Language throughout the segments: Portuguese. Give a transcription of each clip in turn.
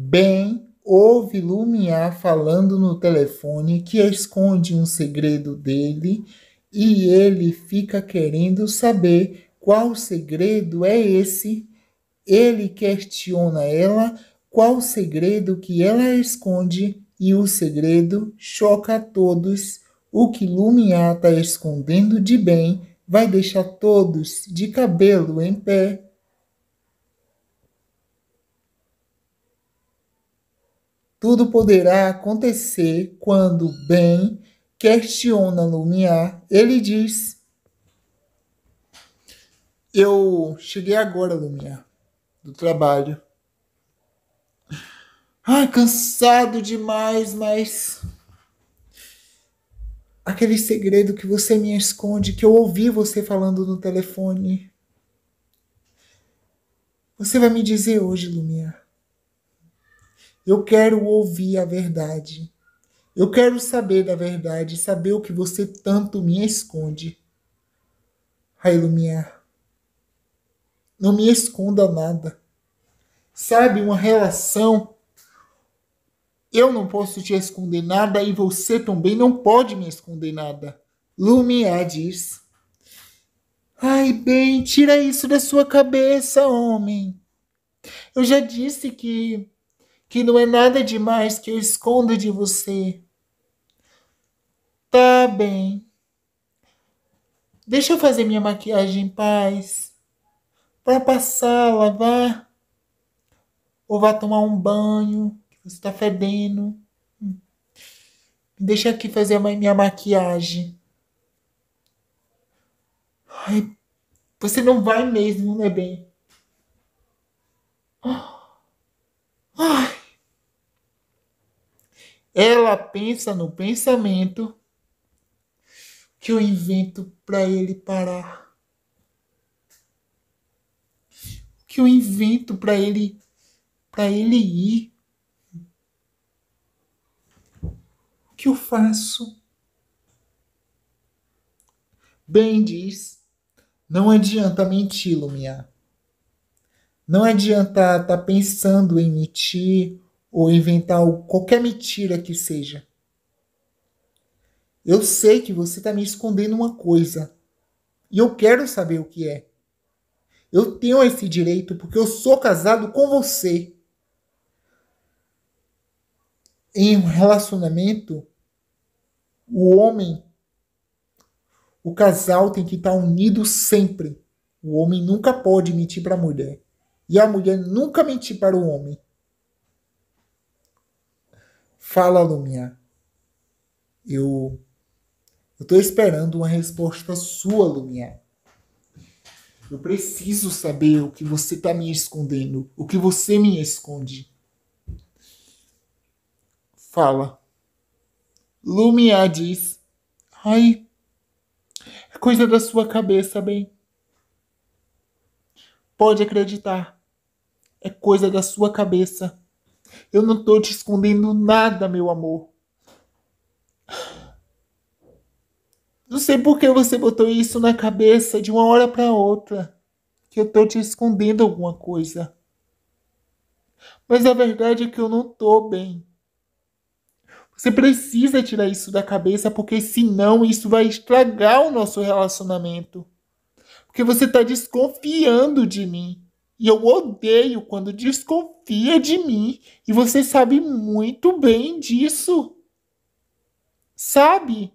Bem, ouve Lumiar falando no telefone que esconde um segredo dele e ele fica querendo saber qual segredo é esse. Ele questiona ela qual segredo que ela esconde e o segredo choca a todos. O que Lumiar está escondendo de bem vai deixar todos de cabelo em pé. Tudo poderá acontecer quando bem questiona Lumiar. Ele diz: Eu cheguei agora, Lumiar, do trabalho. Ai, ah, cansado demais, mas. Aquele segredo que você me esconde, que eu ouvi você falando no telefone. Você vai me dizer hoje, Lumiar. Eu quero ouvir a verdade. Eu quero saber da verdade, saber o que você tanto me esconde. A Não me esconda nada. Sabe, uma relação. Eu não posso te esconder nada e você também não pode me esconder nada. Lumiar diz. Ai, bem, tira isso da sua cabeça, homem. Eu já disse que que não é nada demais que eu esconda de você. Tá bem. Deixa eu fazer minha maquiagem em paz. Pra passar, lavar. Ou vá tomar um banho, que você tá fedendo. Hum. Deixa aqui fazer minha maquiagem. Ai, você não vai mesmo, né, bem? Ai. Ela pensa no pensamento que eu invento para ele parar. Que eu invento para ele para ele ir. O que eu faço? Bem diz, não adianta mentir, Lumiar. Não adianta estar tá pensando em mentir ou inventar qualquer mentira que seja. Eu sei que você está me escondendo uma coisa e eu quero saber o que é. Eu tenho esse direito porque eu sou casado com você. Em um relacionamento, o homem, o casal tem que estar tá unido sempre. O homem nunca pode mentir para a mulher e a mulher nunca mentir para o homem. Fala, Lumia. Eu estou esperando uma resposta sua, Lumia. Eu preciso saber o que você está me escondendo, o que você me esconde. Fala. Lumia diz: Ai, é coisa da sua cabeça, bem. Pode acreditar, é coisa da sua cabeça. Eu não tô te escondendo nada, meu amor. Não sei por que você botou isso na cabeça de uma hora para outra, que eu tô te escondendo alguma coisa. Mas a verdade é que eu não tô bem. Você precisa tirar isso da cabeça, porque senão isso vai estragar o nosso relacionamento. Porque você tá desconfiando de mim. E eu odeio quando desconfia de mim. E você sabe muito bem disso. Sabe?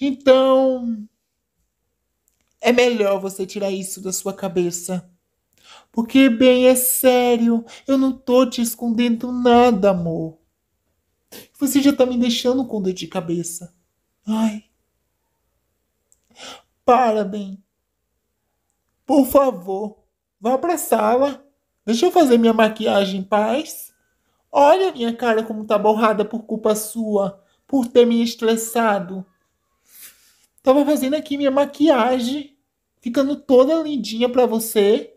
Então. É melhor você tirar isso da sua cabeça. Porque, bem, é sério. Eu não tô te escondendo nada, amor. Você já tá me deixando com dor de cabeça. Ai. Para, bem. Por favor. Vá pra sala. Deixa eu fazer minha maquiagem em paz. Olha minha cara como tá borrada por culpa sua, por ter me estressado. Tava fazendo aqui minha maquiagem, ficando toda lindinha pra você.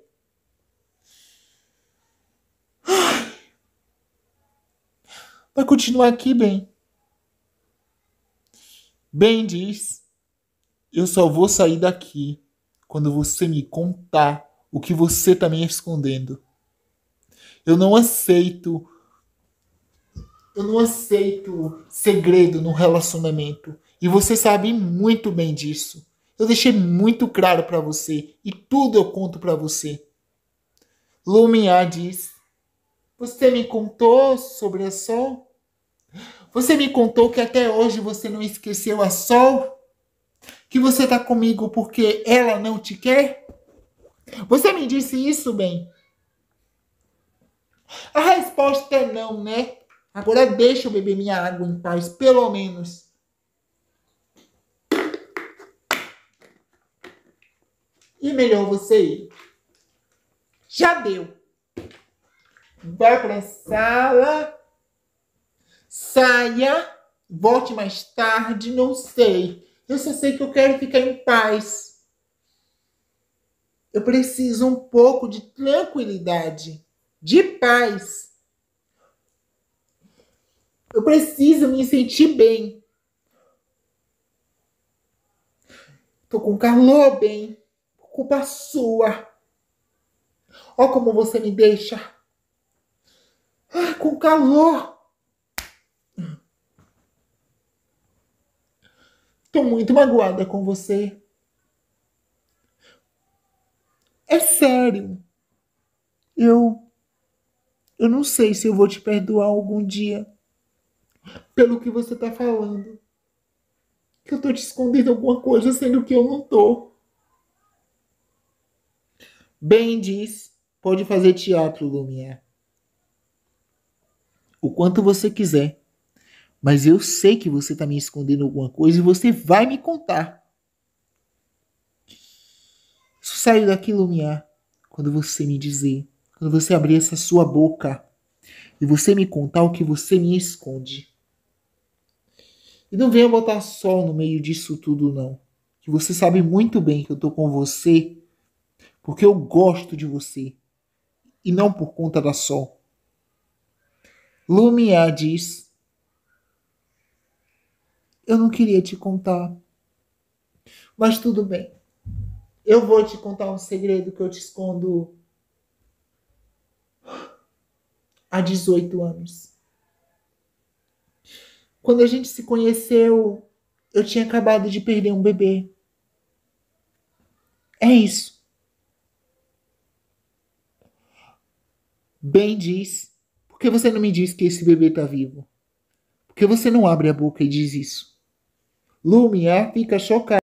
Vai continuar aqui, bem? Bem diz, eu só vou sair daqui quando você me contar o que você está me escondendo. Eu não aceito. Eu não aceito segredo no relacionamento. E você sabe muito bem disso. Eu deixei muito claro para você e tudo eu conto para você. Lumiar diz: Você me contou sobre a Sol? Você me contou que até hoje você não esqueceu a Sol? Que você tá comigo porque ela não te quer? Você me disse isso, bem? A resposta é não, né? Agora deixa eu beber minha água em paz, pelo menos. E melhor você ir. Já deu. Vai para a sala. Saia. Volte mais tarde, não sei. Eu só sei que eu quero ficar em paz. Eu preciso um pouco de tranquilidade, de paz. Eu preciso me sentir bem. Tô com calor bem. Culpa sua. Ó como você me deixa. Ah, com calor. Tô muito magoada com você. É sério. Eu. Eu não sei se eu vou te perdoar algum dia pelo que você tá falando. Que eu tô te escondendo alguma coisa, sendo que eu não tô. Bem diz, pode fazer teatro, Lumière. O quanto você quiser. Mas eu sei que você tá me escondendo alguma coisa e você vai me contar sai daqui, Lumiar, é. quando você me dizer, quando você abrir essa sua boca e você me contar o que você me esconde. E não venha botar sol no meio disso tudo, não. Que você sabe muito bem que eu tô com você porque eu gosto de você e não por conta da sol. Lumia diz: Eu não queria te contar, mas tudo bem. Eu vou te contar um segredo que eu te escondo há 18 anos. Quando a gente se conheceu, eu tinha acabado de perder um bebê. É isso. Bem diz, por que você não me diz que esse bebê tá vivo? Por que você não abre a boca e diz isso? Lumia fica chocada